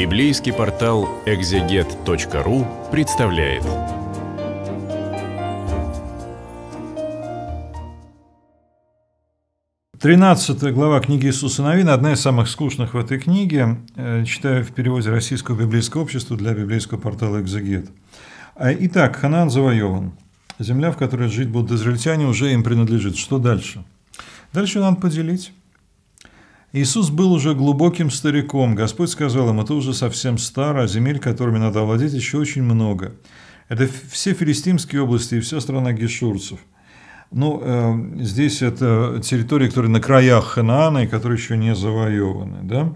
Библейский портал экзегет.ру представляет. Тринадцатая глава книги Иисуса Новина, одна из самых скучных в этой книге, э, читаю в переводе Российского библейского общества для библейского портала «Экзегет». А, итак, Ханан завоеван. Земля, в которой жить будут израильтяне, уже им принадлежит. Что дальше? Дальше нам поделить. Иисус был уже глубоким стариком. Господь сказал ему: это уже совсем старо, а земель, которыми надо владеть, еще очень много. Это все филистимские области и вся страна гешурцев. Ну, э, здесь это территории, которые на краях Ханаана и которые еще не завоеваны. Да?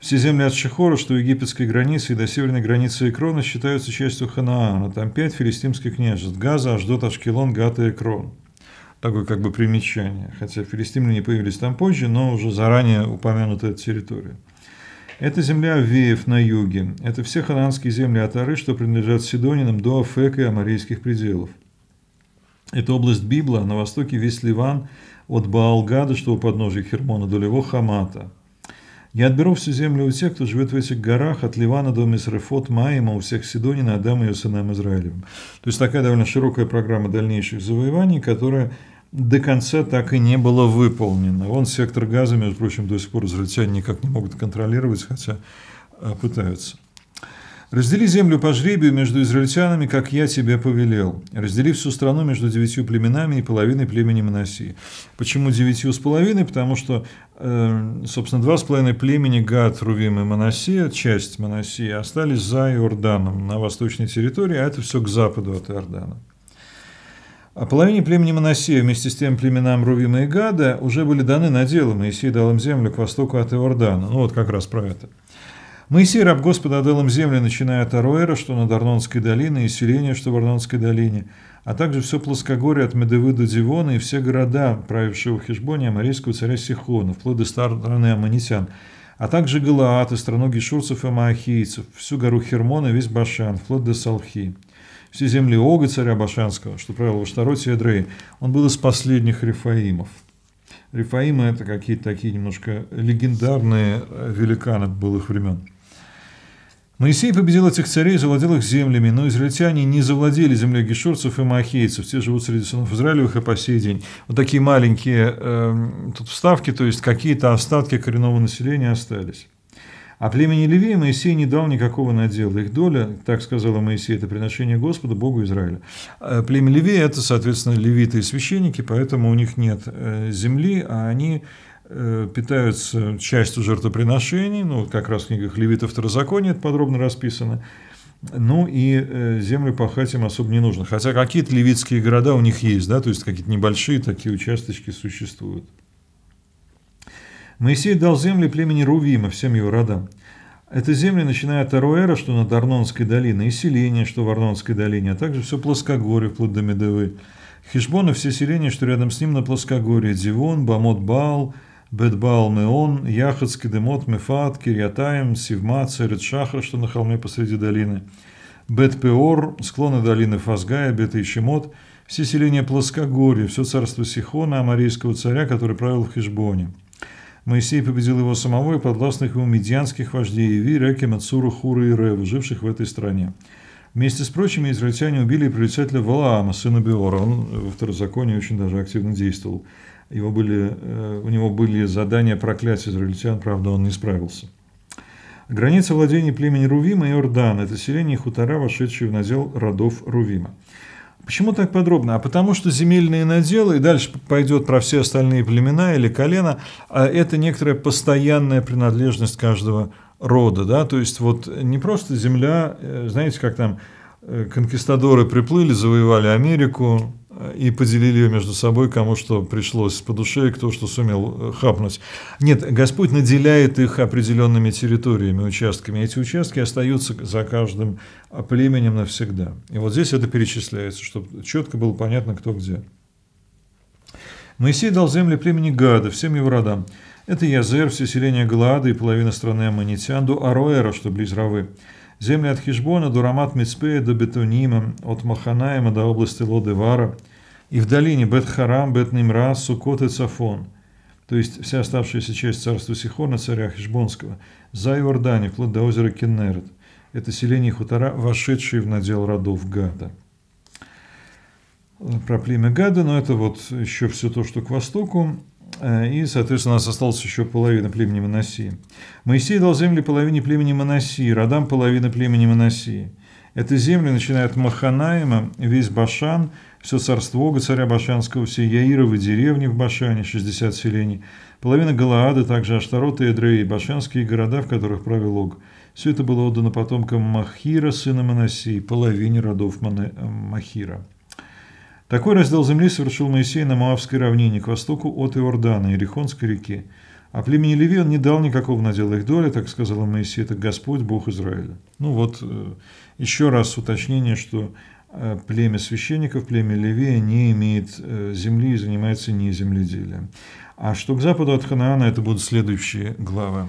Все земли от Шихора, что египетской границы и до северной границы Экрона считаются частью Ханаана. Там пять филистимских княжеств – Газа, Аждот, Ашкелон, Гата и Экрон – такое как бы примечание, хотя филистимляне появились там позже, но уже заранее упомянутая территория. Это земля Авеев на юге. Это все хананские земли Атары, что принадлежат Сидонинам до Афека и Амарейских пределов. Это область Библа, на востоке весь Ливан, от Баалгада, что у подножия Хермона, до Лево Хамата – я отберу всю землю у тех, кто живет в этих горах, от Ливана до Мисрефот, Маима, у всех Сидонина, отдам ее сынам Израилевым. То есть такая довольно широкая программа дальнейших завоеваний, которая до конца так и не была выполнена. Вон сектор газа, между прочим, до сих пор израильтяне никак не могут контролировать, хотя а, пытаются. Раздели землю по жребию между израильтянами, как я тебе повелел. Раздели всю страну между девятью племенами и половиной племени Моноси. Почему девятью с половиной? Потому что, э, собственно, два с половиной племени Гад, Рувим и Моноси, часть Моноси, остались за Иорданом на восточной территории, а это все к западу от Иордана. А половине племени Моносея вместе с тем племенам Рувима и Гада уже были даны наделы. Моисей дал им землю к востоку от Иордана. Ну вот как раз про это. Моисей, раб Господа, отдал им земли, начиная от Аруэра, что над Арнонской долиной, и селение, что в Арнонской долине, а также все плоскогорье от Медевы до Дивона и все города, правившего в Хешбоне амарейского царя Сихона, вплоть до страны Аманитян, а также Галаат и страну гешурцев и маахийцев, всю гору Хермона и весь Башан, вплоть до Салхи все земли Ога, царя Башанского, что правил Ваштарот и Эдрей, он был из последних рифаимов. Рифаимы – это какие-то такие немножко легендарные э, великаны былых времен. Моисей победил этих царей и завладел их землями, но израильтяне не завладели землей гешурцев и маахейцев. Те живут среди сынов Израилевых и по сей день. Вот такие маленькие э, тут вставки, то есть какие-то остатки коренного населения остались. А племени Левей Моисей не дал никакого надела. Их доля, так сказала Моисей, это приношение Господу, Богу Израиля. Э, племя Левей – это, соответственно, левиты и священники, поэтому у них нет э, земли, а они Э, питаются частью жертвоприношений, ну, как раз в книгах Левитов Второзакония это подробно расписано, ну и э, землю пахать им особо не нужно. Хотя какие-то левитские города у них есть, да, то есть какие-то небольшие такие участочки существуют. Моисей дал земли племени Рувима, всем его родам. Это земли, начиная от Аруэра, что над Арнонской долиной, и селения, что в Арнонской долине, а также все плоскогорье, вплоть до Медовы. Хешбон и все селения, что рядом с ним на плоскогорье, Дивон, Бамот-Баал – Бетбал Меон, Яхац, Кедемот, Мефат, Кирьятаем, Сивма, Церет Шахар, что на холме посреди долины, Бет Пеор, склоны долины Фазгая, Бет Ищемот, все селения Плоскогорья, все царство Сихона, амарийского царя, который правил в Хижбоне. Моисей победил его самого и подвластных ему медианских вождей Иви, Реки, Мацура, Хура и Реву, живших в этой стране. Вместе с прочими израильтяне убили и прорицателя Валаама, сына Беора. Он во второзаконии очень даже активно действовал. Его были, э, у него были задания проклятия израильтян, правда, он не справился. Граница владений племени Рувима и Ордан – это селение и хутора, вошедшие в надел родов Рувима. Почему так подробно? А потому что земельные наделы, и дальше пойдет про все остальные племена или колено, а это некоторая постоянная принадлежность каждого рода. Да? То есть вот не просто земля, э, знаете, как там э, конкистадоры приплыли, завоевали Америку, и поделили ее между собой, кому что пришлось по душе, и кто что сумел э, хапнуть. Нет, Господь наделяет их определенными территориями, участками. Эти участки остаются за каждым а, племенем навсегда. И вот здесь это перечисляется, чтобы четко было понятно, кто где. Моисей дал земли племени Гада, всем его родам. Это Язер, все селения Глада и половина страны Аммонитян до Ароэра, что близ Равы. Земли от Хижбона до Рамат Мицпея до Бетонима, от Маханаема до области Лодевара, и в долине Бет-Харам, Бет-Нимра, Сукот и Цафон, то есть вся оставшаяся часть царства Сихона, царя Хешбонского, за Иордане, вплоть до озера Кеннерет. Это селение хутора, вошедшие в надел родов Гада. Про племя Гада, но это вот еще все то, что к востоку. Э, и, соответственно, у нас осталась еще половина племени Моносии. Моисей дал земли половине племени Моносии, Радам половина племени Моносии – это земли, начинает от Маханаима, весь Башан, все царство царя Башанского, все Яировы деревни в Башане, 60 селений, половина Галаады, также Аштарот и Эдреи, башанские города, в которых правил Ог. Все это было отдано потомкам Махира, сына Манасии, половине родов Мана... Махира. Такой раздел земли совершил Моисей на Моавской равнине, к востоку от Иордана, Ирихонской реки. А племени Леви он не дал никакого надела их доли, так сказал Моисей, это Господь, Бог Израиля. Ну вот, э, еще раз уточнение, что э, племя священников, племя Леви, не имеет э, земли и занимается не земледелием. А что к западу от Ханаана, это будут следующие главы.